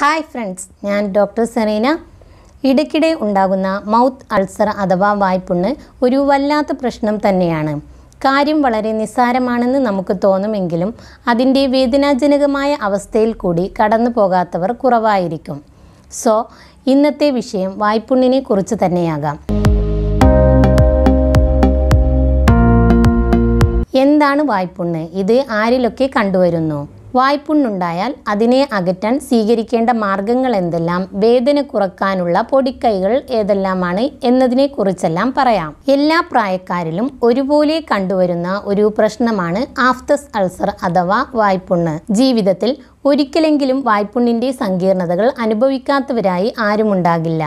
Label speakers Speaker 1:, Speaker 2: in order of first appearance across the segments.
Speaker 1: hi friends ഞാൻ doctor Serena ഇടയ്ക്കിടെ ഉണ്ടാകുന്ന മൗത്ത് അൾസർ അഥവാ വായ്പുണ്ണ് ഒരു വല്ലാത്ത പ്രശ്നം തന്നെയാണ് കാര്യം വളരെ നിസ്സാരമാണെന്ന് നമുക്ക് തോന്നുമെങ്കിലും അതിൻ്റെ വേദനാജനകമായ അവസ്ഥയിൽ കൂടി കടന്നു പോകാത്തവർ കുറവായിരിക്കും സോ ഇന്നത്തെ വിഷയം വായ്പുണ്ണിനെ കുറിച്ച് തന്നെയാകാം എന്താണ് വായ്പുണ്ണ് ഇത് ആരിലൊക്കെ കണ്ടുവരുന്നു വായ്പുണ്ണുണ്ടായാൽ അതിനെ അകറ്റാൻ സ്വീകരിക്കേണ്ട മാർഗങ്ങൾ എന്തെല്ലാം വേദന കുറക്കാനുള്ള പൊടിക്കൈകൾ ഏതെല്ലാമാണ് എന്നതിനെക്കുറിച്ചെല്ലാം പറയാം എല്ലാ പ്രായക്കാരിലും ഒരുപോലെ കണ്ടുവരുന്ന ഒരു പ്രശ്നമാണ് ആഫ്തസ് അൾസർ അഥവാ വായ്പുണ്ണ് ജീവിതത്തിൽ ഒരിക്കലെങ്കിലും വായ്പുണ്ണിൻ്റെ സങ്കീർണതകൾ അനുഭവിക്കാത്തവരായി ആരുമുണ്ടാകില്ല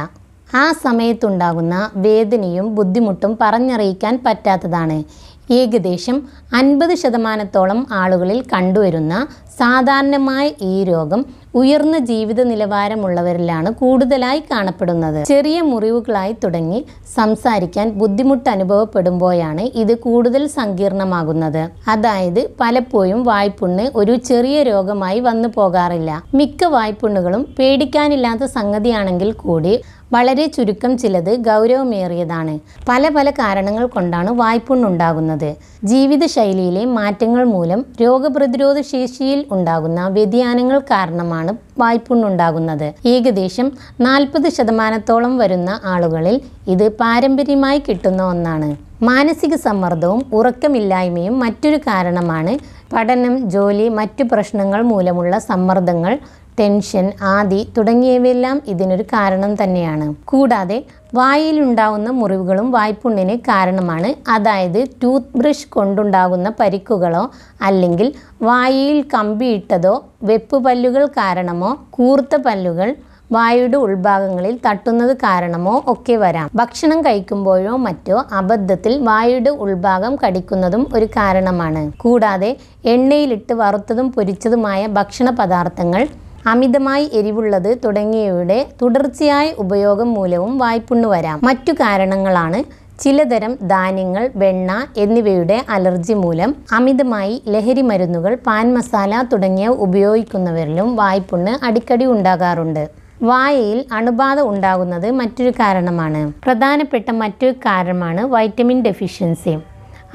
Speaker 1: ആ സമയത്തുണ്ടാകുന്ന വേദനയും ബുദ്ധിമുട്ടും പറഞ്ഞറിയിക്കാൻ പറ്റാത്തതാണ് ഏകദേശം അൻപത് ശതമാനത്തോളം ആളുകളിൽ കണ്ടുവരുന്ന സാധാരണമായി ഈ രോഗം ഉയർന്ന ജീവിത നിലവാരമുള്ളവരിലാണ് കൂടുതലായി കാണപ്പെടുന്നത് ചെറിയ മുറിവുകളായി തുടങ്ങി സംസാരിക്കാൻ ബുദ്ധിമുട്ട് അനുഭവപ്പെടുമ്പോഴാണ് ഇത് കൂടുതൽ സങ്കീർണമാകുന്നത് അതായത് പലപ്പോഴും വായ്പുണ്ണ് ഒരു ചെറിയ രോഗമായി വന്നു പോകാറില്ല മിക്ക വായ്പുണ്ണുകളും പേടിക്കാനില്ലാത്ത സംഗതിയാണെങ്കിൽ കൂടി വളരെ ചുരുക്കം ചിലത് ഗൗരവമേറിയതാണ് പല പല കാരണങ്ങൾ കൊണ്ടാണ് വായ്പുണ്ണുണ്ടാകുന്നത് ജീവിതശൈലിയിലെ മാറ്റങ്ങൾ മൂലം രോഗപ്രതിരോധ ശേഷിയിൽ ഉണ്ടാകുന്ന വ്യതിയാനങ്ങൾ കാരണമാണ് വായ്പുണ്ണുണ്ടാകുന്നത് ഏകദേശം നാൽപ്പത് ശതമാനത്തോളം വരുന്ന ആളുകളിൽ ഇത് പാരമ്പര്യമായി കിട്ടുന്ന ഒന്നാണ് മാനസിക സമ്മർദ്ദവും ഉറക്കമില്ലായ്മയും മറ്റൊരു കാരണമാണ് പഠനം ജോലി മറ്റു പ്രശ്നങ്ങൾ മൂലമുള്ള സമ്മർദ്ദങ്ങൾ ടെൻഷൻ ആദി തുടങ്ങിയവയെല്ലാം ഇതിനൊരു കാരണം തന്നെയാണ് കൂടാതെ വായിലുണ്ടാവുന്ന മുറിവുകളും വായ്പുണ്ണിന് കാരണമാണ് അതായത് ടൂത്ത് ബ്രഷ് കൊണ്ടുണ്ടാകുന്ന പരിക്കുകളോ അല്ലെങ്കിൽ വായിൽ കമ്പിയിട്ടതോ വെപ്പ് പല്ലുകൾ കാരണമോ കൂർത്ത പല്ലുകൾ വായുടെ ഉൾഭാഗങ്ങളിൽ തട്ടുന്നത് കാരണമോ ഒക്കെ വരാം ഭക്ഷണം കഴിക്കുമ്പോഴോ മറ്റോ അബദ്ധത്തിൽ വായുടെ ഉൾഭാഗം കടിക്കുന്നതും ഒരു കാരണമാണ് കൂടാതെ എണ്ണയിലിട്ട് വറുത്തതും പൊരിച്ചതുമായ ഭക്ഷണ പദാർത്ഥങ്ങൾ അമിതമായി എരിവുള്ളത് തുടങ്ങിയവയുടെ തുടർച്ചയായ ഉപയോഗം മൂലവും വായ്പുണ്ണു വരാം മറ്റു കാരണങ്ങളാണ് ചിലതരം ധാന്യങ്ങൾ വെണ്ണ എന്നിവയുടെ അലർജി മൂലം അമിതമായി ലഹരി മരുന്നുകൾ പാൻ മസാല തുടങ്ങിയ ഉപയോഗിക്കുന്നവരിലും വായ്പുണ്ണ് അടിക്കടി ഉണ്ടാകാറുണ്ട് വായയിൽ അണുബാധ ഉണ്ടാകുന്നത് മറ്റൊരു കാരണമാണ് പ്രധാനപ്പെട്ട മറ്റൊരു കാരണമാണ് vitamin deficiency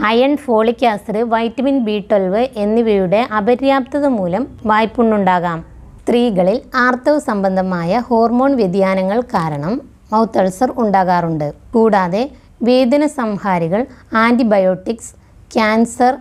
Speaker 1: iron folic acid vitamin B twelve എന്നിവയുടെ അപര്യാപ്തത മൂലം വായ്പുണ്ണുണ്ടാകാം സ്ത്രീകളിൽ ആർത്തവ സംബന്ധമായ ഹോർമോൺ വ്യതിയാനങ്ങൾ കാരണം മൗത്ത് അൾസർ ഉണ്ടാകാറുണ്ട് കൂടാതെ വേദന സംഹാരികൾ ആൻറ്റിബയോട്ടിക്സ് ക്യാൻസർ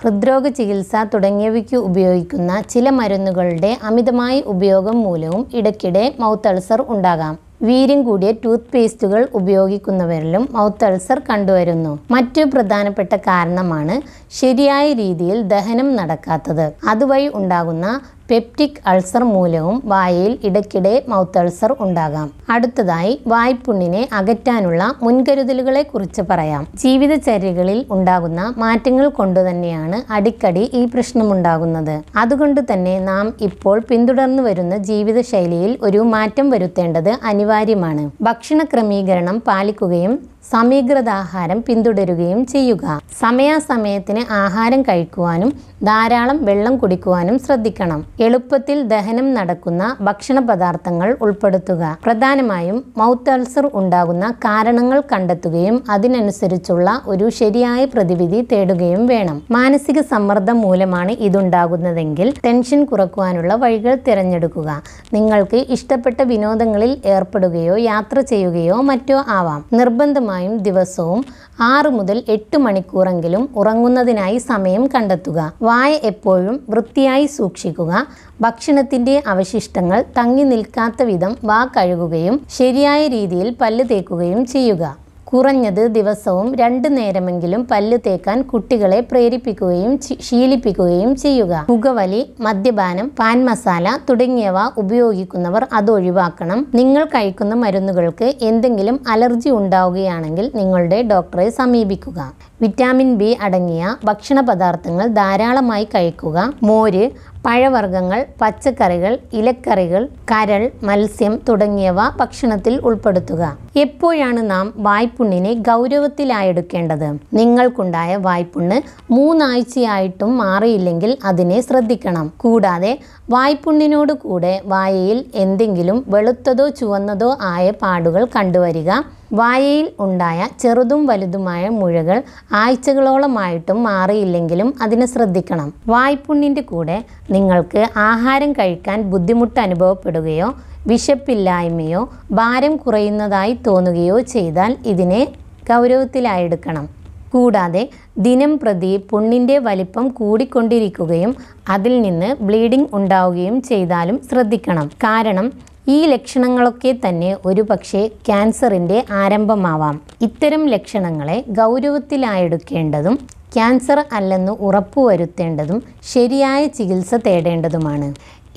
Speaker 1: ഹൃദ്രോഗ ചികിത്സ തുടങ്ങിയവയ്ക്ക് ഉപയോഗിക്കുന്ന ചില മരുന്നുകളുടെ അമിതമായ ഉപയോഗം മൂലവും ഇടയ്ക്കിടെ മൗത്ത് അൾസർ ഉണ്ടാകാം വീര്യം കൂടിയ ടൂത്ത് പേസ്റ്റുകൾ ഉപയോഗിക്കുന്നവരിലും മൗത്ത് അൾസർ കണ്ടുവരുന്നു മറ്റു പ്രധാനപ്പെട്ട കാരണമാണ് ശരിയായ രീതിയിൽ ദഹനം നടക്കാത്തത് അതുവഴി ഉണ്ടാകുന്ന പെപ്റ്റിക് അൾസർ മൂലവും വായയിൽ ഇടയ്ക്കിടെ മൗത്ത് അൾസർ ഉണ്ടാകാം അടുത്തതായി വായ്പുണ്ണിനെ അകറ്റാനുള്ള മുൻകരുതലുകളെ കുറിച്ച് പറയാം ജീവിതചര്യകളിൽ ഉണ്ടാകുന്ന മാറ്റങ്ങൾ കൊണ്ടുതന്നെയാണ് അടിക്കടി ഈ പ്രശ്നമുണ്ടാകുന്നത് അതുകൊണ്ട് തന്നെ നാം ഇപ്പോൾ പിന്തുടർന്നു വരുന്ന ജീവിതശൈലിയിൽ ഒരു മാറ്റം വരുത്തേണ്ടത് അനിവാര്യമാണ് ഭക്ഷണ ക്രമീകരണം പാലിക്കുകയും സമീകൃതാഹാരം പിന്തുടരുകയും ചെയ്യുക സമയാസമയത്തിന് ആഹാരം കഴിക്കുവാനും ധാരാളം വെള്ളം കുടിക്കുവാനും ശ്രദ്ധിക്കണം എളുപ്പത്തിൽ ദഹനം നടക്കുന്ന ഭക്ഷണ പദാർത്ഥങ്ങൾ ഉൾപ്പെടുത്തുക പ്രധാനമായും മൗത്ത് അൾസർ ഉണ്ടാകുന്ന കാരണങ്ങൾ കണ്ടെത്തുകയും അതിനനുസരിച്ചുള്ള ഒരു ശരിയായ പ്രതിവിധി തേടുകയും വേണം മാനസിക സമ്മർദ്ദം മൂലമാണ് ഇതുണ്ടാകുന്നതെങ്കിൽ ടെൻഷൻ കുറക്കുവാനുള്ള വഴികൾ തിരഞ്ഞെടുക്കുക നിങ്ങൾക്ക് ഇഷ്ടപ്പെട്ട വിനോദങ്ങളിൽ ഏർപ്പെടുകയോ യാത്ര ചെയ്യുകയോ മറ്റോ ആവാം നിർബന്ധമായി തീർച്ചയായും ദിവസവും ആറ് മുതൽ എട്ട് മണിക്കൂറെങ്കിലും ഉറങ്ങുന്നതിനായി സമയം കണ്ടെത്തുക വായ എപ്പോഴും വൃത്തിയായി സൂക്ഷിക്കുക ഭക്ഷണത്തിൻ്റെ അവശിഷ്ടങ്ങൾ തങ്ങി നിൽക്കാത്ത വിധം വാ കഴുകുകയും ശരിയായ രീതിയിൽ പല്ല് തേക്കുകയും ചെയ്യുക കുറഞ്ഞത് ദിവസവും രണ്ടു നേരമെങ്കിലും പല്ല് തേക്കാൻ കുട്ടികളെ പ്രേരിപ്പിക്കുകയും ശീലിപ്പിക്കുകയും ചെയ്യുക പുകവലി മദ്യപാനം പാൻ മസാല തുടങ്ങിയവ ഉപയോഗിക്കുന്നവർ അത് ഒഴിവാക്കണം നിങ്ങൾ കഴിക്കുന്ന മരുന്നുകൾക്ക് എന്തെങ്കിലും അലർജി ഉണ്ടാവുകയാണെങ്കിൽ നിങ്ങളുടെ ഡോക്ടറെ സമീപിക്കുക വിറ്റാമിൻ ബി അടങ്ങിയ ഭക്ഷണ പദാർത്ഥങ്ങൾ ധാരാളമായി കഴിക്കുക മോര് പഴവർഗ്ഗങ്ങൾ പച്ചക്കറികൾ ഇലക്കറികൾ കരൾ മത്സ്യം തുടങ്ങിയവ ഭക്ഷണത്തിൽ ഉൾപ്പെടുത്തുക എപ്പോഴാണ് നാം വായ്പുണ്ണിനെ ഗൗരവത്തിലായെടുക്കേണ്ടത് നിങ്ങൾക്കുണ്ടായ വായ്പുണ്ണ് മൂന്നാഴ്ചയായിട്ടും മാറിയില്ലെങ്കിൽ അതിനെ ശ്രദ്ധിക്കണം കൂടാതെ വായ്പുണ്ണിനോട് കൂടെ വായയിൽ എന്തെങ്കിലും വെളുത്തതോ ചുവന്നതോ ആയ പാടുകൾ കണ്ടുവരിക വായയിൽ ഉണ്ടായ ചെറുതും വലുതുമായ മുഴകൾ ആഴ്ചകളോളമായിട്ടും മാറിയില്ലെങ്കിലും അതിന് ശ്രദ്ധിക്കണം വായ്പുണ്ണിൻ്റെ കൂടെ നിങ്ങൾക്ക് ആഹാരം കഴിക്കാൻ ബുദ്ധിമുട്ട് അനുഭവപ്പെടുകയോ വിശപ്പില്ലായ്മയോ ഭാരം കുറയുന്നതായി തോന്നുകയോ ചെയ്താൽ ഇതിനെ ഗൗരവത്തിലായെടുക്കണം കൂടാതെ ദിനം പ്രതി പുണ്ണിൻ്റെ വലിപ്പം കൂടിക്കൊണ്ടിരിക്കുകയും അതിൽ നിന്ന് ബ്ലീഡിംഗ് ഉണ്ടാവുകയും ചെയ്താലും ശ്രദ്ധിക്കണം കാരണം ഈ ലക്ഷണങ്ങളൊക്കെ തന്നെ ഒരു പക്ഷേ ക്യാൻസറിൻ്റെ ആരംഭമാവാം ഇത്തരം ലക്ഷണങ്ങളെ ഗൗരവത്തിലായെടുക്കേണ്ടതും ക്യാൻസർ അല്ലെന്ന് ഉറപ്പുവരുത്തേണ്ടതും ശരിയായ ചികിത്സ തേടേണ്ടതുമാണ്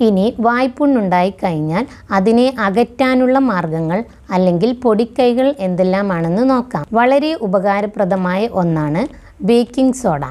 Speaker 1: ഇനി വായ്പുണ്ണുണ്ടായി കഴിഞ്ഞാൽ അതിനെ അകറ്റാനുള്ള മാർഗങ്ങൾ അല്ലെങ്കിൽ പൊടിക്കൈകൾ എന്തെല്ലാമാണെന്ന് നോക്കാം വളരെ ഉപകാരപ്രദമായ ഒന്നാണ് ബേക്കിംഗ് സോഡ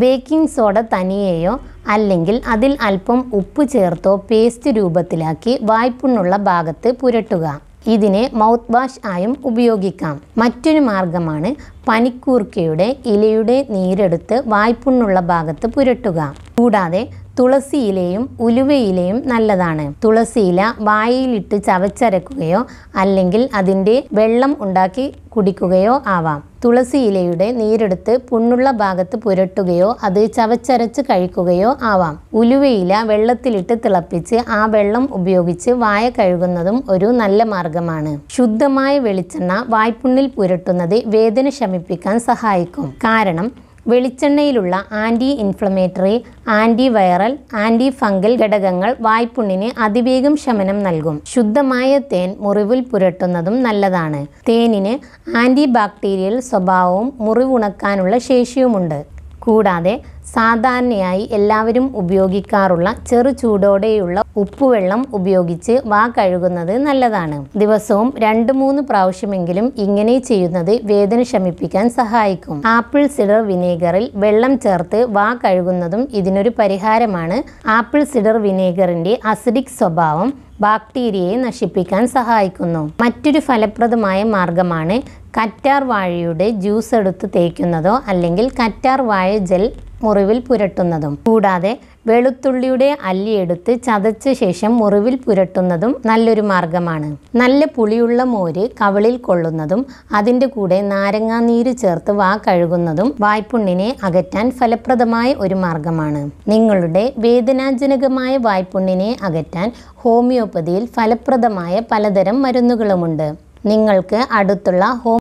Speaker 1: ബേക്കിംഗ് സോഡ തനിയെയോ അല്ലെങ്കിൽ അതിൽ അല്പം ഉപ്പ് ചേർത്തോ പേസ്റ്റ് രൂപത്തിലാക്കി വായ്പുണ്ണുള്ള ഭാഗത്ത് പുരട്ടുക ഇതിനെ മൗത്ത് വാഷ് ആയും ഉപയോഗിക്കാം മറ്റൊരു മാർഗമാണ് പനിക്കൂർക്കയുടെ ഇലയുടെ നീരെടുത്ത് വായ്പുണ്ണുള്ള ഭാഗത്ത് പുരട്ടുക കൂടാതെ തുളസിയിലയും ഉലുവയിലയും നല്ലതാണ് തുളസിയില വായിലിട്ട് ചവച്ചരക്കുകയോ അല്ലെങ്കിൽ അതിൻ്റെ വെള്ളം ഉണ്ടാക്കി കുടിക്കുകയോ ആവാം തുളസി ഇലയുടെ നീരെടുത്ത് പുണ്ണുള്ള ഭാഗത്ത് പുരട്ടുകയോ അത് ചവച്ചരച്ച് കഴിക്കുകയോ ആവാം ഉലുവയില വെള്ളത്തിലിട്ട് തിളപ്പിച്ച് ആ വെള്ളം ഉപയോഗിച്ച് വായ കഴുകുന്നതും ഒരു നല്ല മാർഗമാണ് ശുദ്ധമായ വെളിച്ചെണ്ണ വായ്പുണ്ണിൽ പുരട്ടുന്നത് വേദന ശമിപ്പിക്കാൻ സഹായിക്കും കാരണം വെളിച്ചെണ്ണയിലുള്ള anti inflammatory anti viral anti fungal ഘടകങ്ങൾ വായ്പുണ്ണിന് അതിവേഗം ശമനം നൽകും ശുദ്ധമായ തേൻ മുറിവിൽ പുരട്ടുന്നതും നല്ലതാണ് തേനിന് ആൻറ്റി ബാക്ടീരിയൽ സ്വഭാവവും മുറിവുണക്കാനുള്ള ശേഷിയുമുണ്ട് കൂടാതെ സാധാരണയായി എല്ലാവരും ഉപയോഗിക്കാറുള്ള ചെറു ചൂടോടെയുള്ള ഉപ്പുവെള്ളം ഉപയോഗിച്ച് വാ കഴുകുന്നത് നല്ലതാണ് ദിവസവും രണ്ട് മൂന്ന് പ്രാവശ്യമെങ്കിലും ഇങ്ങനെ ചെയ്യുന്നത് വേദന ശമിപ്പിക്കാൻ സഹായിക്കും ആപ്പിൾ സിഡർ വിനേഗറിൽ വെള്ളം ചേർത്ത് വാ കഴുകുന്നതും ഇതിനൊരു പരിഹാരമാണ് ആപ്പിൾ സിഡർ വിനേഗറിന്റെ അസിഡിക് സ്വഭാവം ബാക്ടീരിയയെ നശിപ്പിക്കാൻ സഹായിക്കുന്നു മറ്റൊരു ഫലപ്രദമായ മാർഗമാണ് കറ്റാർ വാഴയുടെ ജ്യൂസ് എടുത്ത് തേക്കുന്നതോ അല്ലെങ്കിൽ കറ്റാർ വാഴ ജെൽ മുറിവിൽ പുരട്ടുന്നതും കൂടാതെ വെളുത്തുള്ളിയുടെ അല്ലിയെടുത്ത് ചതച്ച ശേഷം മുറിവിൽ പുരട്ടുന്നതും നല്ലൊരു മാർഗമാണ് നല്ല പുളിയുള്ള മോര് കവിളിൽ കൊള്ളുന്നതും അതിൻ്റെ കൂടെ നാരങ്ങാനീര് ചേർത്ത് വാ കഴുകുന്നതും വായ്പുണ്ണിനെ അകറ്റാൻ ഫലപ്രദമായ ഒരു മാർഗമാണ് നിങ്ങളുടെ വേദനാജനകമായ വായ്പുണ്ണിനെ അകറ്റാൻ ഹോമിയോപ്പതിയിൽ ഫലപ്രദമായ പലതരം മരുന്നുകളുമുണ്ട് നിങ്ങൾക്ക് അടുത്തുള്ള ഹോം